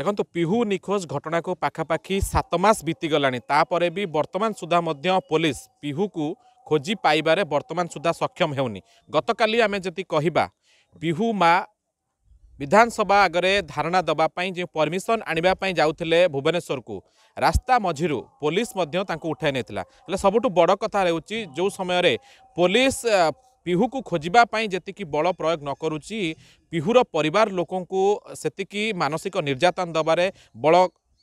ଦେଖନ୍ତୁ ପିହୁ ନିଖୋଜ ଘଟଣାକୁ ପାଖାପାଖି ସାତ ମାସ ବିତିଗଲାଣି ତାପରେ ବି ବର୍ତ୍ତମାନ ସୁଦ୍ଧା ମଧ୍ୟ ପୋଲିସ ପିହୁକୁ ଖୋଜି ପାଇବାରେ ବର୍ତ୍ତମାନ ସୁଦ୍ଧା ସକ୍ଷମ ହେଉନି ଗତକାଲି ଆମେ ଯଦି କହିବା ପିହୁ ମା ବିଧାନସଭା ଆଗରେ ଧାରଣା ଦେବା ପାଇଁ ଯେଉଁ ପରମିସନ୍ ଆଣିବା ପାଇଁ ଯାଉଥିଲେ ଭୁବନେଶ୍ୱରକୁ ରାସ୍ତା ମଝିରୁ ପୋଲିସ ମଧ୍ୟ ତାଙ୍କୁ ଉଠାଇ ନେଇଥିଲା ହେଲେ ସବୁଠୁ ବଡ଼ କଥା ହେଉଛି ଯେଉଁ ସମୟରେ ପୋଲିସ ପିହୁକୁ ଖୋଜିବା ପାଇଁ ଯେତିକି ବଳ ପ୍ରୟୋଗ ନ କରୁଛି ପିହୁର ପରିବାର ଲୋକଙ୍କୁ ସେତିକି ମାନସିକ ନିର୍ଯାତନା ଦେବାରେ ବଳ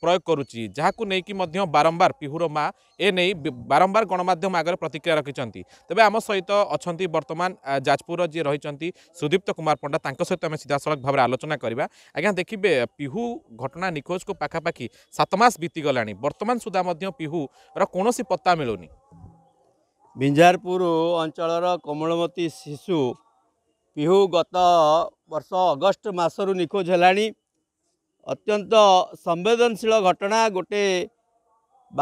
ପ୍ରୟୋଗ କରୁଛି ଯାହାକୁ ନେଇକି ମଧ୍ୟ ବାରମ୍ବାର ପିହୁର ମା ଏ ନେଇ ବାରମ୍ବାର ଗଣମାଧ୍ୟମ ଆଗରେ ପ୍ରତିକ୍ରିୟା ରଖିଛନ୍ତି ତେବେ ଆମ ସହିତ ଅଛନ୍ତି ବର୍ତ୍ତମାନ ଯାଜପୁରର ଯିଏ ରହିଛନ୍ତି ସୁଦୀପ୍ତ କୁମାର ପଣ୍ଡା ତାଙ୍କ ସହିତ ଆମେ ସିଧାସଳଖ ଭାବରେ ଆଲୋଚନା କରିବା ଆଜ୍ଞା ଦେଖିବେ ପିହୁ ଘଟଣା ନିଖୋଜକୁ ପାଖାପାଖି ସାତ ମାସ ବିତିଗଲାଣି ବର୍ତ୍ତମାନ ସୁଦ୍ଧା ମଧ୍ୟ ପିହୁର କୌଣସି ପତ୍ତା ମିଳୁନି ବିଞ୍ଜାରପୁର ଅଞ୍ଚଳର କୋମଳମତୀ ଶିଶୁ ପିହୁ ଗତ ବର୍ଷ ଅଗଷ୍ଟ ମାସରୁ ନିଖୋଜ ହେଲାଣି ଅତ୍ୟନ୍ତ ସମ୍ବେଦନଶୀଳ ଘଟଣା ଗୋଟେ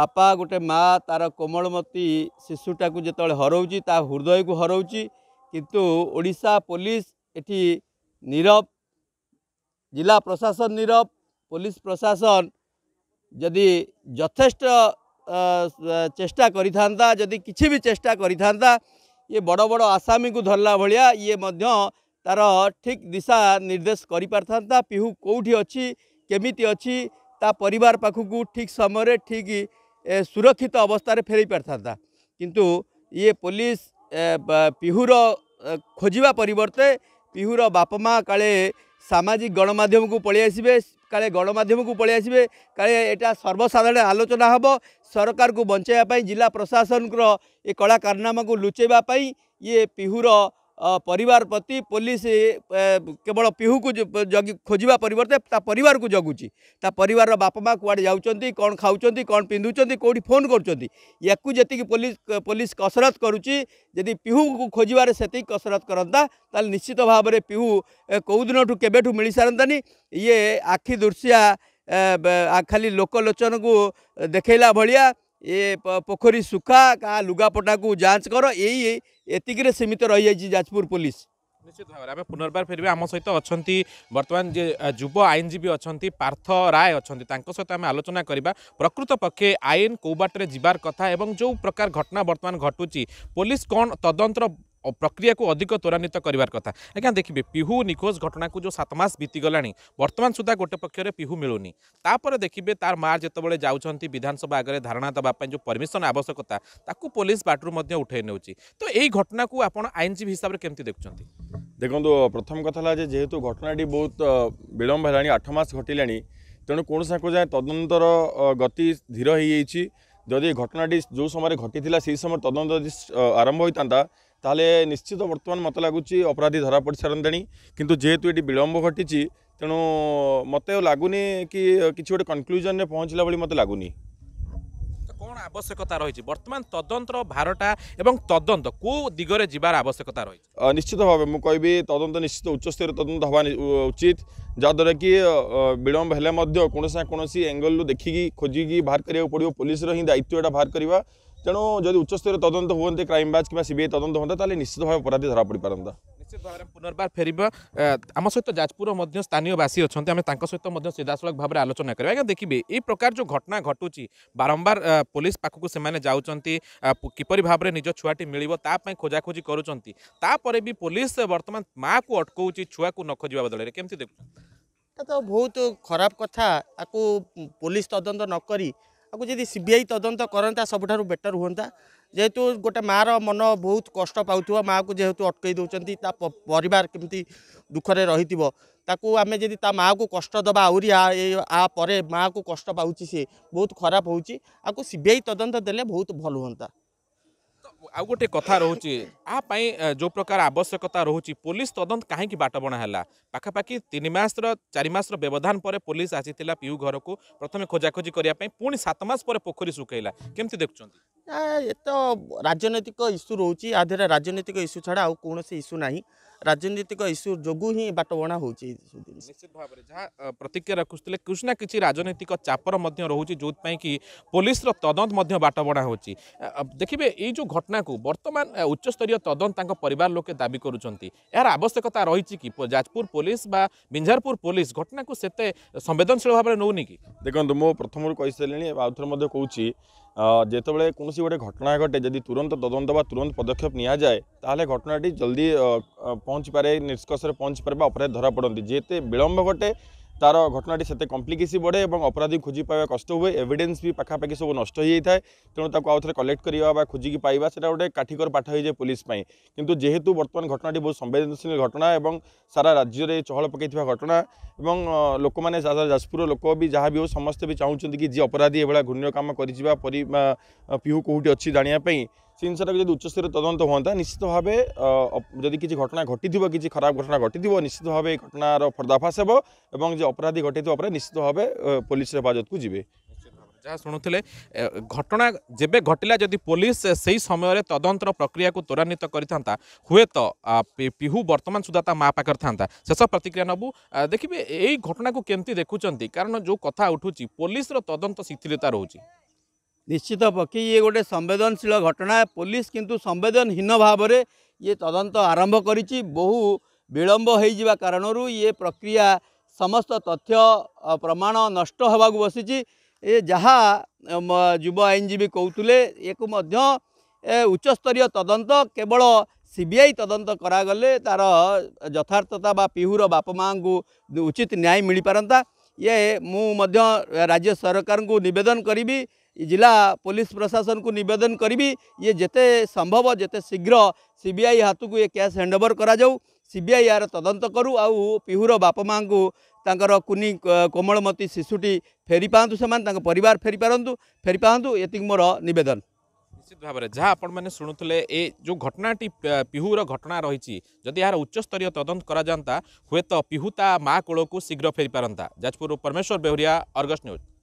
ବାପା ଗୋଟେ ମା ତାର କୋମଳମତୀ ଶିଶୁଟାକୁ ଯେତେବେଳେ ହରଉଛି ତା ହୃଦୟକୁ ହରଉଛି କିନ୍ତୁ ଓଡ଼ିଶା ପୋଲିସ ଏଠି ନିରବ ଜିଲ୍ଲା ପ୍ରଶାସନ ନିରବ ପୋଲିସ ପ୍ରଶାସନ ଯଦି ଯଥେଷ୍ଟ चेष्टा करता जदि कि चेष्टा करता ये बड़ बड़ आसामी को धरला भाया ये तार ठीक दिशा निर्देश कर पिहू कौटी अच्छी केमी अच्छी पर ठीक समय ठीक सुरक्षित अवस्था फेरई पार किंतु ये पुलिस पिहूर खोजा परिवर्ते पिहूर बापमा काले সামাজিক গণমাধ্যমকু পড়ে আসবে কালে গণমাধ্যমকু পড়ে আসবে কালে এটা সর্বসাধারণ আলোচনা হব সরকারকু বঞ্চাইবা জেলা প্রশাসনর এ কলা কারনামাকে লুচাইবা ইয়ে পিহুর पर प्रति पुलिस केवल पिहू को खोजा परवर्ते पर जगुची ता पर बाप कड़े जाऊँगी कौन खाऊँ कौन पिंधुं कौटि फोन करती पुलिस कसरत करुच्ची पिहू को खोजार से कसरत करता निश्चित भाव में पिहू कौदिन मिल सारानी ये आखि खाली लोकलोचन को देखला भाया ए पोखरी सुखा का लुगापटा को जांच कर यही एतिकरे सीमित रही जाए जाजपुर पुलिस ନିଶ୍ଚିତ ଭାବରେ ଆମେ ପୁନର୍ବାର ଫେରିବା ଆମ ସହିତ ଅଛନ୍ତି ବର୍ତ୍ତମାନ ଯେ ଯୁବ ଆଇନଜୀବୀ ଅଛନ୍ତି ପାର୍ଥ ରାୟ ଅଛନ୍ତି ତାଙ୍କ ସହିତ ଆମେ ଆଲୋଚନା କରିବା ପ୍ରକୃତ ପକ୍ଷେ ଆଇନ କେଉଁ ବାଟରେ ଯିବାର କଥା ଏବଂ ଯେଉଁ ପ୍ରକାର ଘଟଣା ବର୍ତ୍ତମାନ ଘଟୁଛି ପୋଲିସ କ'ଣ ତଦନ୍ତର প্রক্রিয়া অধিক ত্বরান্বিত করবার কথা আজ্ঞা দেখবে পিহু নিখোজ ঘটনা যে সাত মাস বিতিগলানি বর্তমান সুদ্ধা গোটে পক্ষের পিহু মিলুনি তাপরে দেখবে তার মা যেতবে যাচ্ছেন বিধানসভা আগে ধারণা দেওয়া যে পরমিশন আবশ্যকতা তাকে পুলিশ বাটরু উঠাই নেছি তো এই ঘটনা আপনার আইনজীবী হিসাবে কমিটি দেখুন দেখুন প্রথম কথা হল যে যেহেতু ঘটনাটি বহু বিলম্ব হল আট মাস ঘটিলা তেমন কৌশি না কোণে তদন্তর গতি ধীর হয়ে যাই যদি ঘটনাটি যে সময় ঘটি সেই সময় তদন্ত আরম্ভ হয়ে তাহলে ନିଶ୍ଚିତ ବର୍ତ୍ତମାନ ମୋତେ ଲାଗୁଛି ଅପରାଧୀ ଧରା ପଡ଼ିସାରନ୍ତେଣି କିନ୍ତୁ ଯେହେତୁ ଏଠି ବିଳମ୍ବ ଘଟିଛି ତେଣୁ ମୋତେ ଲାଗୁନି କି କିଛି ଗୋଟେ କନକ୍ଲୁଜନ୍ରେ ପହଞ୍ଚିଲା ଭଳି ମୋତେ ଲାଗୁନି କ'ଣ ଆବଶ୍ୟକତା ରହିଛି ବର୍ତ୍ତମାନ ତଦନ୍ତର ଭାରଟା ଏବଂ ତଦନ୍ତ କେଉଁ ଦିଗରେ ଯିବାର ଆବଶ୍ୟକତା ରହିଛି ନିଶ୍ଚିତ ଭାବେ ମୁଁ କହିବି ତଦନ୍ତ ନିଶ୍ଚିତ ଉଚ୍ଚସ୍ତରୀୟ ତଦନ୍ତ ହେବା ଉଚିତ ଯାହାଦ୍ୱାରା କି ବିଳମ୍ବ ହେଲେ ମଧ୍ୟ କୌଣସି ନା କୌଣସି ଆଙ୍ଗେଲରୁ ଦେଖିକି ଖୋଜିକି ବାହାର କରିବାକୁ ପଡ଼ିବ ପୋଲିସର ହିଁ ଦାୟିତ୍ୱ ଏଇଟା ବାହାର କରିବା ତେଣୁ ଯଦି ଉଚ୍ଚସ୍ତରୀୟ ତଦନ୍ତ ହୁଅନ୍ତି କ୍ରାଇମବ୍ରାଞ୍ଚ କିମ୍ବା ସିବିଆଇ ତଦନ୍ତ ହୁଅନ୍ତା ତାହେଲେ ନିଶ୍ଚିତ ଭାବେ ଅପରାଧୀ ଧରାପଡ଼ିପାରନ୍ତା ନିଶ୍ଚିତ ଭାବରେ ପୁନର୍ବାର ଫେରିବା ଆମ ସହିତ ଯାଜପୁରର ମଧ୍ୟ ସ୍ଥାନୀୟ ବାସୀ ଅଛନ୍ତି ଆମେ ତାଙ୍କ ସହିତ ମଧ୍ୟ ସିଧାସଳଖ ଭାବରେ ଆଲୋଚନା କରିବା ଆଜ୍ଞା ଦେଖିବେ ଏହି ପ୍ରକାର ଯେଉଁ ଘଟଣା ଘଟୁଛି ବାରମ୍ବାର ପୋଲିସ ପାଖକୁ ସେମାନେ ଯାଉଛନ୍ତି କିପରି ଭାବରେ ନିଜ ଛୁଆଟି ମିଳିବ ତା ପାଇଁ ଖୋଜାଖୋଜି କରୁଛନ୍ତି ତାପରେ ବି ପୋଲିସ ବର୍ତ୍ତମାନ ମାଆକୁ ଅଟକଉଛି ଛୁଆକୁ ନ ଖୋଜିବା ବଦଳରେ କେମିତି ଦେଖୁ ତ ବହୁତ ଖରାପ କଥା ଆକୁ ପୋଲିସ ତଦନ୍ତ ନକରି ଆକୁ ଯଦି ସି ବି ଆଇ ତଦନ୍ତ କରନ୍ତା ସବୁଠାରୁ ବେଟର୍ ହୁଅନ୍ତା ଯେହେତୁ ଗୋଟେ ମାଆର ମନ ବହୁତ କଷ୍ଟ ପାଉଥିବ ମାଆକୁ ଯେହେତୁ ଅଟକେଇ ଦେଉଛନ୍ତି ତା ପରିବାର କେମିତି ଦୁଃଖରେ ରହିଥିବ ତାକୁ ଆମେ ଯଦି ତା ମାଆକୁ କଷ୍ଟ ଦେବା ଆହୁରି ଆ ପରେ ମାଆକୁ କଷ୍ଟ ପାଉଛି ସିଏ ବହୁତ ଖରାପ ହେଉଛି ଆକୁ ସି ବି ଆଇ ତଦନ୍ତ ଦେଲେ ବହୁତ ଭଲ ହୁଅନ୍ତା ଆଉ ଗୋଟେ କଥା ରହୁଛି ଆ ପାଇଁ ଯେଉଁ ପ୍ରକାର ଆବଶ୍ୟକତା ରହୁଛି ପୋଲିସ ତଦନ୍ତ କାହିଁକି ବାଟବଣା ହେଲା ପାଖାପାଖି ତିନି ମାସର ଚାରି ମାସର ବ୍ୟବଧାନ ପରେ ପୋଲିସ ଆସିଥିଲା ପିଉ ଘରକୁ ପ୍ରଥମେ ଖୋଜାଖୋଜି କରିବା ପାଇଁ ପୁଣି ସାତ ମାସ ପରେ ପୋଖରୀ ଶୁଖେଇଲା କେମିତି ଦେଖୁଛନ୍ତି ଏ ତ ରାଜନୈତିକ ଇସ୍ୟୁ ରହୁଛି ଆ ଦେହରେ ରାଜନୈତିକ ଇସ୍ୟୁ ଛଡ଼ା ଆଉ କୌଣସି ଇସ୍ୟୁ ନାହିଁ রাজনৈতিক ইস্যু যোগু হি বাটবণা হচ্ছে এই সব জিনিস নিশ্চিত ভাবে যা প্রতিক্রিয়া রাখুলে কিছু না কিছু রাজনৈতিক চাপর মধ্যে রয়েছে যেপা কি পুলিশর তদন্ত মধ্যে বাটবণা হচ্ছে দেখবে এই যে ঘটনাকে বর্তমান উচ্চস্তরীয় তদন্ত তাঙ্ক পরিবার লোকে দাবি করছেন এর আবশ্যকতা রয়েছে কি যাজপুর পুলিশ বা বিঞ্ঝারপুর পুলিশ ঘটনাকে সেতে সংবেদনশীল ভাবে নেউনি কি দেখুন মো প্রথমর কইসারে আউথরে মধ্যে কৌছি যেতবে কোণী গোটে ঘটনা ঘটে যদি তুরন্ত তদন্ত বা তুরন্ত পদক্ষেপ নিয়ে তাহলে ঘটনাটি জলদি পৌঁছিপারে নিষ্কর্ষে পৌঁছিপারে বা অপরাধী ধরা পড়তে যেতে বিলম্ব ঘটে তার ঘটনাটি সেতে কম্প্লিকেসি বড়ে এবং অপরাধী খোঁজি পাওয়া কষ্ট হুয়ে এভিডেন্স বি পাখাপাখি সব নষ্ট হয়ে যাই তেমন তাকে আউথরে কলেক্ট করা বা খোঁজিকি পাইবা সেটা গোটে কাঠিকর পাঠ হয়ে যায় পুলিশ পাই কিন্তু যেহেতু বর্তমান ঘটনাটি বহু সংবেদনশীল ঘটনা এবং সারা রাজ্যরে চহল পকাই ঘটনা এবং লোক মানে যাজপুর লোক বি যা বি হোক সমস্তে বি চাহুন কি যে অপরাধী এভাবে ঘূর্ণ কাম করে পিহু কোটি অছি জাঁয়া ଜିନିଷଟାକୁ যদি ଉଚ୍ଚସ୍ତରୀୟ তদন্ত ହୁଅନ୍ତା নিশ্চিতভাবে যদি কিছু ঘটনা ଘଟଣା ଘଟିଥିବ କିଛି ଖରାପ ଘଟଣା ଘଟିଥିବ ନିଶ୍ଚିତ ଭାବେ এই ঘটনার পর্দাফাশ হব এবং যে অপরাধী ঘটিথিব পরে নিশ্চিতভাবে পুলিশের পুলিশ হেফাজতকু যাবে যা শুণুলে ঘটনা যেবে ঘটিলা যদি পুলিশ সেই সময়ের তদন্তর প্রক্রিয়া ত্বরান্বিত করে থাকে হুয়েত পিহু বর্তমান সুদ্ধা তা মা পাখে থাকে শেষ প্রতিক্রিয়া নবু দেখবে এই ঘটনা কেমতি দেখুম কারণ যে কথা উঠুছি পুলিশর তদন্ত শিথিলতা রয়েছে ନିଶ୍ଚିତ ପକ୍ଷେ ଇଏ ଗୋଟେ ସମ୍ବେଦନଶୀଳ ଘଟଣା ପୋଲିସ କିନ୍ତୁ ସମ୍ବେଦନହୀନ ଭାବରେ ଇଏ ତଦନ୍ତ ଆରମ୍ଭ କରିଛି ବହୁ ବିଳମ୍ବ ହୋଇଯିବା କାରଣରୁ ଇଏ ପ୍ରକ୍ରିୟା ସମସ୍ତ ତଥ୍ୟ ପ୍ରମାଣ ନଷ୍ଟ ହେବାକୁ ବସିଛି ଏ ଯାହା ଯୁବ ଆଇନଜୀବୀ କହୁଥିଲେ ଏକୁ ମଧ୍ୟ ଏ ଉଚ୍ଚସ୍ତରୀୟ ତଦନ୍ତ କେବଳ ସି ବି ଆଇ ତଦନ୍ତ କରାଗଲେ ତା'ର ଯଥାର୍ଥତା ବା ପିହୁର ବାପା ମାଆଙ୍କୁ ଉଚିତ ନ୍ୟାୟ ମିଳିପାରନ୍ତା ଇଏ ମୁଁ ମଧ୍ୟ ରାଜ୍ୟ ସରକାରଙ୍କୁ ନିବେଦନ କରିବି जिला पुलिस प्रशासन को नवेदन करी ये जिते संभव जिते शीघ्र सीबीआई हाथ को ये कैश हैंडओवर कराऊ सीबीआई यार तदंत करू आउ पिहुर बापा माँ को ତାଙ୍କର କୁନି କୋମଳମତୀ ଶିଶୁଟି ଫେରି ପାଆନ୍ତୁ ସେମାନେ ତାଙ୍କ ପରିବାର ଫେରି ପାରନ୍ତୁ ଫେରି ପାଆନ୍ତୁ ଏତିକି ମୋର ନିବେଦନ ନିଶ୍ଚିତ ଭାବରେ ଯାହା ଆପଣମାନେ ଶୁଣୁଥିଲେ ଏ ଯେଉଁ ଘଟଣାଟି ପିହୁର ଘଟଣା ରହିଛି ଯଦି ଏହାର ଉଚ୍ଚସ୍ତରୀୟ ତଦନ୍ତ କରାଯାଆନ୍ତା ହୁଏତ ପିହୁ ତା ମା କୋଳକୁ ଶୀଘ୍ର ଫେରିପାରନ୍ତା ଯାଜପୁରରୁ ପରମେଶ୍ୱର ବେହୁରିଆ ଅର୍ଗସ୍ ନ୍ୟୁଜ୍